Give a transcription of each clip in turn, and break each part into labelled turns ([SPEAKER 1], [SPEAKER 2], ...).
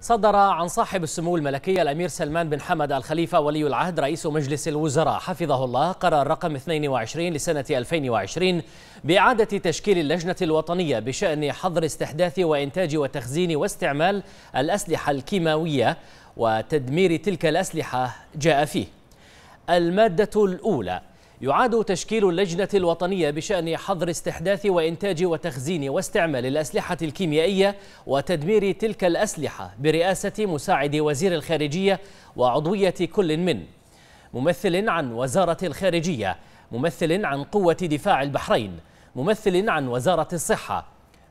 [SPEAKER 1] صدر عن صاحب السمو الملكي الأمير سلمان بن حمد الخليفة ولي العهد رئيس مجلس الوزراء حفظه الله قرار رقم 22 لسنة 2020 بإعادة تشكيل اللجنة الوطنية بشأن حظر استحداث وإنتاج وتخزين واستعمال الأسلحة الكيماوية وتدمير تلك الأسلحة جاء فيه المادة الأولى يعاد تشكيل اللجنة الوطنية بشأن حظر استحداث وإنتاج وتخزين واستعمال الأسلحة الكيميائية وتدمير تلك الأسلحة برئاسة مساعد وزير الخارجية وعضوية كل من ممثل عن وزارة الخارجية ممثل عن قوة دفاع البحرين ممثل عن وزارة الصحة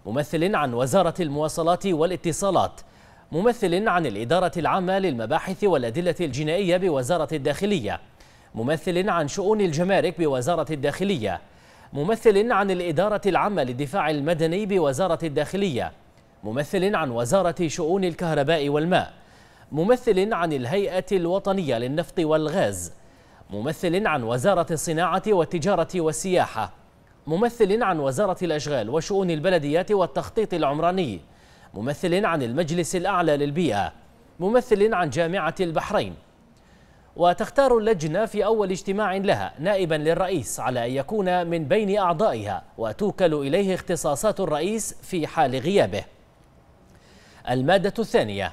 [SPEAKER 1] ممثل عن وزارة المواصلات والاتصالات ممثل عن الإدارة العامة للمباحث والأدلة الجنائية بوزارة الداخلية ممثل عن شؤون الجمارك بوزارة الداخلية ممثل عن الإدارة العامة للدفاع المدني بوزارة الداخلية ممثل عن وزارة شؤون الكهرباء والماء ممثل عن الهيئة الوطنية للنفط والغاز ممثل عن وزارة الصناعة والتجارة والسياحة ممثل عن وزارة الأشغال وشؤون البلديات والتخطيط العمراني ممثل عن المجلس الأعلى للبيئة ممثل عن جامعة البحرين وتختار اللجنة في أول اجتماع لها نائبا للرئيس على أن يكون من بين أعضائها وتوكل إليه اختصاصات الرئيس في حال غيابه المادة الثانية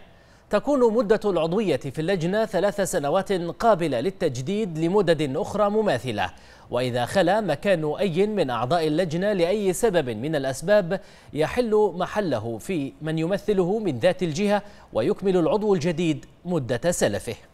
[SPEAKER 1] تكون مدة العضوية في اللجنة ثلاث سنوات قابلة للتجديد لمدد أخرى مماثلة وإذا خلى مكان أي من أعضاء اللجنة لأي سبب من الأسباب يحل محله في من يمثله من ذات الجهة ويكمل العضو الجديد مدة سلفه